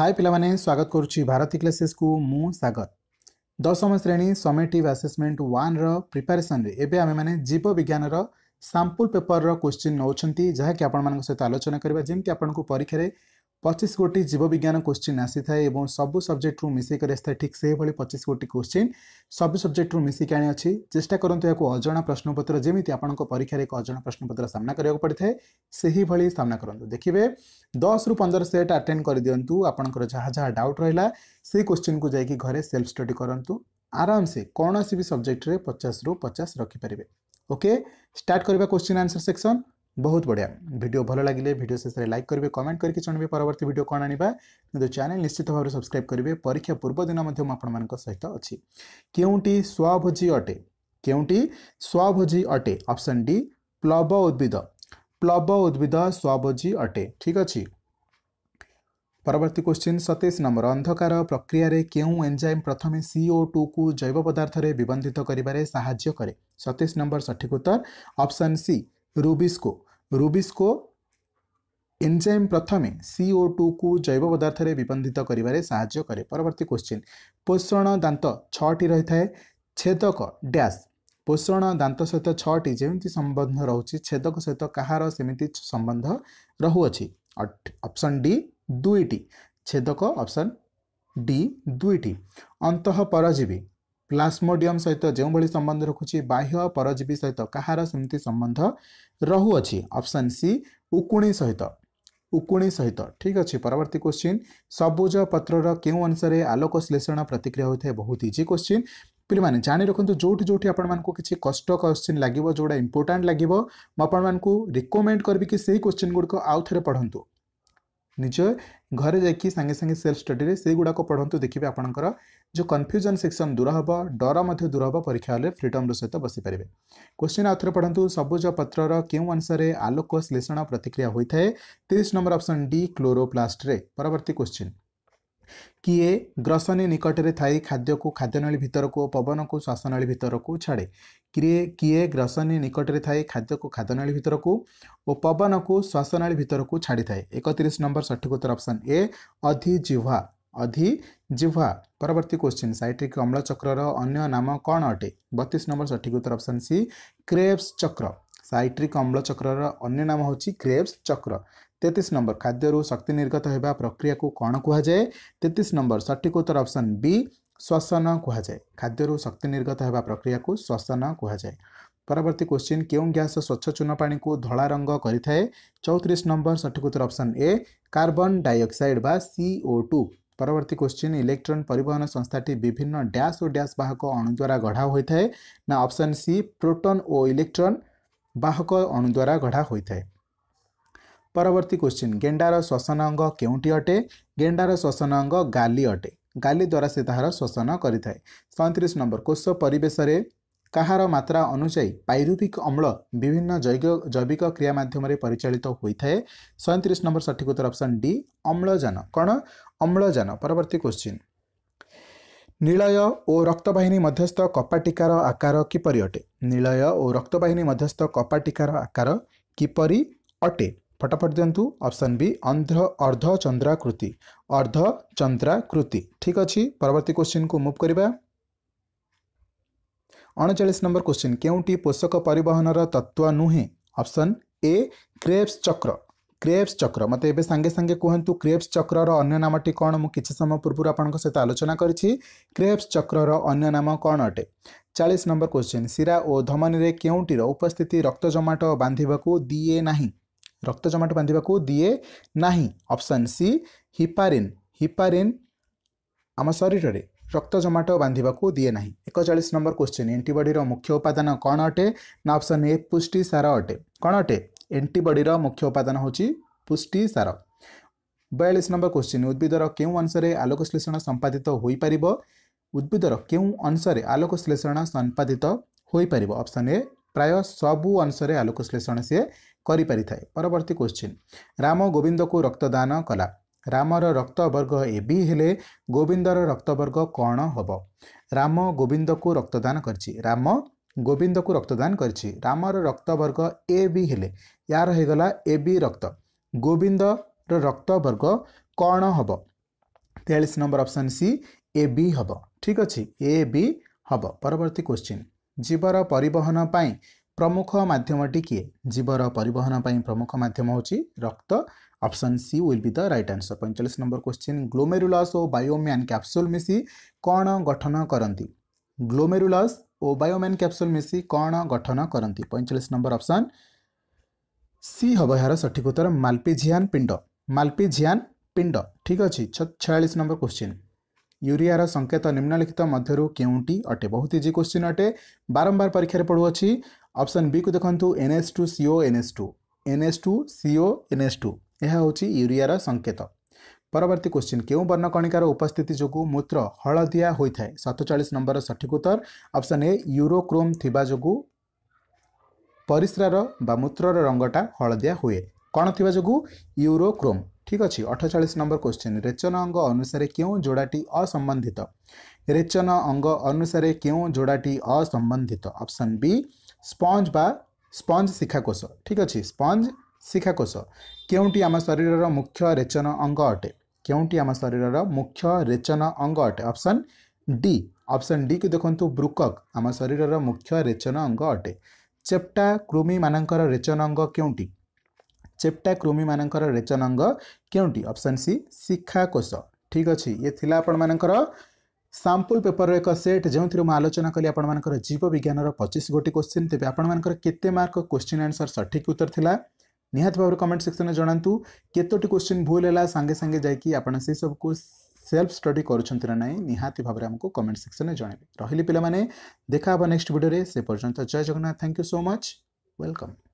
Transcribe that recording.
हाय पे स्वागत करुच्ची भारती क्लासेस को मु स्वागत दशम श्रेणी समेटिव आसेसमेंट वन रिपेरेसन एवं आम मैंने जीव विज्ञान सांपल पेपर रोश्चि नौकर जहाँकि आपण मन सहित आलोचना करवा जमी आपण को परीक्षा में ପଚିଶ ଗୋଟି ଜୀବବିଜ୍ଞାନ କୋଶ୍ଚିନ୍ ଆସିଥାଏ ଏବଂ ସବୁ ସବଜେକ୍ଟରୁ ମିଶିକରି ଆସିଥାଏ ଠିକ୍ ସେହିଭଳି ପଚିଶ ଗୋଟି କୋଶ୍ଚିନ୍ ସବୁ ସବଜେକ୍ଟରୁ ମିଶିକି ଆଣି ଅଛି ଚେଷ୍ଟା କରନ୍ତୁ ଏହାକୁ ଅଜଣା ପ୍ରଶ୍ନପତ୍ର ଯେମିତି ଆପଣଙ୍କ ପରୀକ୍ଷାରେ ଏକ ଅଜଣା ପ୍ରଶ୍ନପତ୍ର ସାମ୍ନା କରିବାକୁ ପଡ଼ିଥାଏ ସେହିଭଳି ସାମ୍ନା କରନ୍ତୁ ଦେଖିବେ ଦଶରୁ ପନ୍ଦର ସେଟ୍ ଆଟେଣ୍ଡ କରିଦିଅନ୍ତୁ ଆପଣଙ୍କର ଯାହା ଯାହା ଡାଉଟ୍ ରହିଲା ସେହି କୋଶ୍ଚିନ୍କୁ ଯାଇକି ଘରେ ସେଲ୍ଫ ଷ୍ଟଡି କରନ୍ତୁ ଆରାମସେ କୌଣସି ବି ସବଜେକ୍ଟରେ ପଚାଶରୁ ପଚାଶ ରଖିପାରିବେ ଓକେ ଷ୍ଟାର୍ଟ କରିବା କୋଶ୍ଚିନ୍ ଆନ୍ସର ସେକ୍ସନ୍ बहुत बढ़िया भिड भल लगे भिड शेष में लाइक करेंगे कमेंट करके जानवे परवर्त भिड कौन आनवा कि चैनल निश्चित भाव में सब्सक्राइब करेंगे परीक्षा पूर्व दिन आपण सहित अच्छी के स्वभोजी अटे के स्वभोजी अटे अप्सन डी प्लब उद्भिद प्लब उद्भिद स्वभोजी अटे ठीक अच्छे परवर्त क्वेश्चन सतैश नंबर अंधकार प्रक्रिय केंजाइम एंजाइम प्रथम सीओ टू को जैव पदार्थ में बंधित करें सतैश नंबर सठिक उत्तर option C rubisco rubisco enzyme ପ୍ରଥମେ ସିଓ ଟୁକୁ ଜୈବ ପଦାର୍ଥରେ ବିବନ୍ଧିତ କରିବାରେ ସାହାଯ୍ୟ କରେ ପରବର୍ତ୍ତୀ କ୍ୱେଶ୍ଚିନ୍ ପୋଷଣ ଦାନ୍ତ ଛଅଟି ରହିଥାଏ ଛେଦକ ଡ୍ୟାସ୍ ପୋଷଣ ଦାନ୍ତ ସହିତ ଛଅଟି ଯେମିତି ସମ୍ବନ୍ଧ ରହୁଛି ଛେଦକ ସହିତ କାହାର ସେମିତି ସମ୍ବନ୍ଧ ରହୁଅଛି ଅପସନ୍ ଡି ଦୁଇଟି ଛେଦକ ଅପସନ୍ ଡି ଦୁଇଟି ଅନ୍ତଃ ପ୍ଲାସ୍ମୋଡିୟମ୍ ସହିତ ଯେଉଁଭଳି ସମ୍ବନ୍ଧ ରଖୁଛି ବାହ୍ୟ ପରଜୀବୀ ସହିତ କାହାର ସେମିତି ସମ୍ବନ୍ଧ ରହୁଅଛି ଅପସନ୍ ସି ଉକୁଣି ସହିତ ଉକୁଣି ସହିତ ଠିକ୍ ଅଛି ପରବର୍ତ୍ତୀ କ୍ୱେଶ୍ଚିନ୍ ସବୁଜ ପତ୍ରର କେଉଁ ଅଂଶରେ ଆଲୋକଶ୍ଲେଷଣ ପ୍ରତିକ୍ରିୟା ହୋଇଥାଏ ବହୁତ ଇଜି କ୍ୱେଶ୍ଚିନ୍ ପିଲାମାନେ ଜାଣି ରଖନ୍ତୁ ଯେଉଁଠି ଯେଉଁଠି ଆପଣମାନଙ୍କୁ କିଛି କଷ୍ଟ କ୍ୱେଶ୍ଚିନ୍ ଲାଗିବ ଯେଉଁଟା ଇମ୍ପୋର୍ଟାଣ୍ଟ ଲାଗିବ ମୁଁ ଆପଣମାନଙ୍କୁ ରିକମେଣ୍ଡ କରିବି କି ସେହି କ୍ୱେଶ୍ଚିନ୍ ଗୁଡ଼ିକ ଆଉ ଥରେ ପଢ଼ନ୍ତୁ निज घर जागे सांगे सेल्फ स्टडी से गुड़ाक पढ़ु देखिए आप जो कन्फ्यूजन सेक्शन दूर हे डर दूर हे परीक्षा हेल्ले फ्रीडम्र सहित बसपारे क्वेश्चन आउ थे पढ़ा सबुज पत्र क्यों अनुसार आलोक श्लेषण प्रतिक्रिया होता है तीस नंबर अप्सन डी क्लोरोप्लास्ट परवर्त क्वेश्चन କିଏ ଗ୍ରସନୀ ନିକଟରେ ଥାଇ ଖାଦ୍ୟକୁ ଖାଦ୍ୟନଳୀ ଭିତରକୁ ଓ ପବନକୁ ଶ୍ୱାସନଳୀ ଭିତରକୁ ଛାଡ଼େ କିଏ କିଏ ଗ୍ରସନୀ ନିକଟରେ ଥାଇ ଖାଦ୍ୟକୁ ଖାଦ୍ୟନଳୀ ଭିତରକୁ ଓ ପବନକୁ ଶ୍ୱାସନଳୀ ଭିତରକୁ ଛାଡ଼ିଥାଏ ଏକତିରିଶ ନମ୍ବର ସଠିକ ଉତ୍ତର ଅପସନ୍ ଏ ଅଧି ଜିହ୍ୱା ଅଧି ଜିହ୍ୱା ପରବର୍ତ୍ତୀ କ୍ୱେଶ୍ଚିନ୍ ସାଇଟ୍ରିକ ଅମ୍ଳଚକ୍ରର ଅନ୍ୟ ନାମ କ'ଣ ଅଟେ ବତିଶ ନମ୍ବର ସଠିକ ଉତ୍ତର ଅପସନ୍ ସି କ୍ରେପ୍ସ ଚକ୍ର ସାଇଟ୍ରିକ ଅମ୍ଳଚକ୍ରର ଅନ୍ୟ ନାମ ହେଉଛି କ୍ରେପ୍ସ ଚକ୍ର তেত্রিশ নম্বর খাদ্যর শক্তি নির্গত হওয়া প্রক্রিয়া কণ কুহযায়ে तेतीस नंबर সঠিক উত্তর অপশন বি श्वसन कुहाए खाद्य शक्ति निर्गत होगा प्रक्रिया को श्वसन कुहाए परवर्ती क्वेश्चन क्यों गैस स्वच्छ चून पा को धला रंग करें चौतीस नंबर सठिक उत्तर अप्सन ए कार्बन डाइअक्साइड बा सीओ टू परवर्त क्वेश्चन इलेक्ट्रोन परिवहन संस्थाटी विभिन्न डैश और डैश बाहक अणु द्वारा गढ़ा होता है ना ऑप्शन सी प्रोटॉन और इलेक्ट्रॉन बाहक अणु द्वारा गढ़ा होता है ପରବର୍ତ୍ତୀ କ୍ୱେଶ୍ଚିନ୍ ଗେଣ୍ଡାର ଶ୍ୱସନ ଅଙ୍ଗ କେଉଁଟି ଅଟେ ଗେଣ୍ଡାର ଶ୍ୱସନ ଅଙ୍ଗ ଗାଲି ଅଟେ ଗାଲି ଦ୍ୱାରା ସେ ତାହାର ଶ୍ୱସନ କରିଥାଏ ସଇଁତିରିଶ ନମ୍ବର କୋଷ ପରିବେଶରେ କାହାର ମାତ୍ରା ଅନୁଯାୟୀ ପାଇରୁବିକ ଅମ୍ଳ ବିଭିନ୍ନ ଜୈବ ଜୈବିକ କ୍ରିୟା ମାଧ୍ୟମରେ ପରିଚାଳିତ ହୋଇଥାଏ ସଇଁତିରିଶ ନମ୍ବର ସଠିକ ଉତ୍ତର ଅପସନ୍ ଡି ଅମ୍ଳଜାନ କ'ଣ ଅମ୍ଳଜାନ ପରବର୍ତ୍ତୀ କ୍ୱେଶ୍ଚିନ୍ ନୀଳୟ ଓ ରକ୍ତବାହିନୀ ମଧ୍ୟସ୍ଥ କପାଟିକାର ଆକାର କିପରି ଅଟେ ନୀଳୟ ଓ ରକ୍ତବାହିନୀ ମଧ୍ୟସ୍ଥ କପାଟିକାର ଆକାର କିପରି ଅଟେ फटाफट दिंतु ऑप्शन बी अंध अर्ध चंद्राकृति अर्ध चंद्राकृति ठीक अच्छे परवर्ती क्वेश्चन को मुव करवा अणचाश नंबर क्वेश्चन के पोषक पर तत्व नुहे ऑप्शन ए क्रेप्स चक्र क्रेप्स चक्र मत सांगे सांगे कहतु क्रेप्स चक्रर अन्य नाम टी कौन मुझे समय पूर्व आपं सहित आलोचना करी क्रेप्स चक्रर अन्य नाम कौन अटे चालीस नंबर क्वेश्चन शिरा और धमनी के क्योंटीर उपस्थित रक्त जमाट बांधे दिए ना ରକ୍ତ ଜମାଟ ବାନ୍ଧିବାକୁ ଦିଏ ନାହିଁ ଅପସନ୍ ସି ହିପାରିନ୍ ହିପାରିନ୍ ଆମ ଶରୀରରେ ରକ୍ତ ଜମାଟ ବାନ୍ଧିବାକୁ ଦିଏ ନାହିଁ ଏକଚାଳିଶ ନମ୍ବର କ୍ୱେଶ୍ଚିନ୍ ଏଣ୍ଟିବଡ଼ିର ମୁଖ୍ୟ ଉପାଦାନ କ'ଣ ଅଟେ ନା ଅପସନ୍ ଏ ପୁଷ୍ଟିସାର ଅଟେ କ'ଣ ଅଟେ ଏଣ୍ଟିବଡ଼ିର ମୁଖ୍ୟ ଉପାଦାନ ହେଉଛି ପୁଷ୍ଟିସାର ବୟାଳିଶ ନମ୍ବର କ୍ୱେଶ୍ଚିନ୍ ଉଦ୍ଭିଦର କେଉଁ ଅଂଶରେ ଆଲୋକଶ୍ଳେଷଣ ସମ୍ପାଦିତ ହୋଇପାରିବ ଉଦ୍ଭିଦର କେଉଁ ଅଂଶରେ ଆଲୋକଶ୍ଳେଷଣ ସମ୍ପାଦିତ ହୋଇପାରିବ ଅପସନ୍ ଏ ପ୍ରାୟ ସବୁ ଅଂଶରେ ଆଲୋକଶ୍ଳେଷଣ ସିଏ କରିପାରିଥାଏ ପରବର୍ତ୍ତୀ କ୍ୱେଶ୍ଚିନ୍ ରାମ ଗୋବିନ୍ଦକୁ ରକ୍ତଦାନ କଲା ରାମର ରକ୍ତବର୍ଗ ଏ ବି ହେଲେ ଗୋବିନ୍ଦର ରକ୍ତବର୍ଗ କ'ଣ ହେବ ରାମ ଗୋବିନ୍ଦକୁ ରକ୍ତଦାନ କରିଛି ରାମ ଗୋବିନ୍ଦକୁ ରକ୍ତଦାନ କରିଛି ରାମର ରକ୍ତବର୍ଗ ଏ ବି ହେଲେ ୟାର ହୋଇଗଲା ଏ ବି ରକ୍ତ ଗୋବିନ୍ଦର ରକ୍ତବର୍ଗ କ'ଣ ହେବ ତେୟାଳିଶ number option C A B ହେବ ଠିକ୍ ଅଛି ଏ ବି ହେବ ପରବର୍ତ୍ତୀ କ୍ୱେଶ୍ଚିନ୍ ଜୀବର ପରିବହନ ପାଇଁ ପ୍ରମୁଖ ମାଧ୍ୟମଟି କିଏ ଜୀବର ପରିବହନ ପାଇଁ ପ୍ରମୁଖ ମାଧ୍ୟମ ହେଉଛି ରକ୍ତ option C will be the right answer ପଇଁଚାଳିଶ ନମ୍ବର କ୍ୱେଶ୍ଚିନ୍ ଗ୍ଲୋମେରୁଲସ୍ ଓ ବାୟୋମ୍ୟାନ୍ କ୍ୟାପ୍ସୁଲ୍ ମିଶି କ'ଣ ଗଠନ କରନ୍ତି ଗ୍ଲୋମେରୁଲସ୍ ଓ ବାୟୋମ୍ୟାନ୍ କ୍ୟାପ୍ସୁଲ୍ ମିଶି କ'ଣ ଗଠନ କରନ୍ତି ପଇଁଚାଳିଶ ନମ୍ବର ଅପସନ୍ ସି ହେବ ଏହାର ସଠିକ ଉତ୍ତର ମାଲ୍ପିଝିଆନ୍ ପିଣ୍ଡ ମାଲ୍ପିଝିଆନ୍ ପିଣ୍ଡ ଠିକ୍ ଅଛି ଛୟାଳିଶ ନମ୍ବର କ୍ୱେଶ୍ଚିନ୍ ୟୁରିଆର ସଙ୍କେତ ନିମ୍ନଲିଖିତ ମଧ୍ୟରୁ କେଉଁଟି ଅଟେ ବହୁତ ଇଜି କ୍ୱେଶ୍ଚିନ୍ ଅଟେ ବାରମ୍ବାର ପରୀକ୍ଷାରେ ପଡ଼ୁଅଛି ଅପସନ୍ ବିକୁ ଦେଖନ୍ତୁ N S two CO N S two N S two CO N S two ଏହା ହେଉଛି ୟୁରିଆର ସଙ୍କେତ ପରବର୍ତ୍ତୀ କ୍ୱେଶ୍ଚିନ୍ କେଉଁ ବର୍ଣ୍ଣକଣିକାର ଉପସ୍ଥିତି ଯୋଗୁଁ ମୂତ୍ର ହଳଦିଆ ହୋଇଥାଏ ସତଚାଳିଶ ନମ୍ବର ସଠିକ ଉତ୍ତର ଅପସନ୍ ଏ ୟୁରୋକ୍ରୋମ୍ ଥିବା ଯୋଗୁଁ ପରିସ୍ରାର ବା ମୂତ୍ରର ରଙ୍ଗଟା ହଳଦିଆ ହୁଏ କ'ଣ ଥିବା ଯୋଗୁଁ ୟୁରୋକ୍ରୋମ୍ ଠିକ୍ ଅଛି ଅଠଚାଳିଶ ନମ୍ବର କ୍ୱେଶ୍ଚିନ୍ ରେଚନ ଅଙ୍ଗ ଅନୁସାରେ କେଉଁ ଯୋଡ଼ାଟି ଅସମ୍ବନ୍ଧିତ ରେଚନ ଅଙ୍ଗ ଅନୁସାରେ କେଉଁ ଯୋଡ଼ାଟି ଅସମ୍ବନ୍ଧିତ ଅପସନ୍ ବି ସ୍ପଞ୍ଜ ବା ସ୍ପଞ୍ଜ ଶିଖାକୋଷ ଠିକ୍ ଅଛି ସ୍ପଞ୍ଜ ଶିଖାକୋଷ କେଉଁଟି ଆମ ଶରୀରର ମୁଖ୍ୟ ରେଚନ ଅଙ୍ଗ ଅଟେ କେଉଁଟି ଆମ ଶରୀରର ମୁଖ୍ୟ ରେଚନ ଅଙ୍ଗ ଅଟେ ଅପସନ୍ ଡି ଅପସନ୍ ଡିକୁ ଦେଖନ୍ତୁ ବ୍ରୁକକ୍ ଆମ ଶରୀରର ମୁଖ୍ୟ ରେଚନ ଅଙ୍ଗ ଅଟେ ଚେପ୍ଟା କୃମିମାନଙ୍କର ରେଚନ ଅଙ୍ଗ କେଉଁଟି चेप्टा कृमि मान रेचन अंग क्योंटी अप्सन सी शिखाकोश ठीक अच्छे ये थी आपर सांपुल पेपर एक सेट जो थी आलोचना कली आपर जीव विज्ञान पचीस गोटी क्वेश्चन तेज आपर के मार्क क्वेश्चन आनसर सठिक उत्तर था निहत भाव कमेंट सेक्शन में जनातु केतोटी क्वेश्चन भूल है सागे सागे जाइए से सेल्फ स्टडी करा ना निहाती भाव में कमेंट सेक्शन में जनवे रही पे देखा नेक्स्ट भिडियो से पर्यटन जय Jagannath thank you so much welcome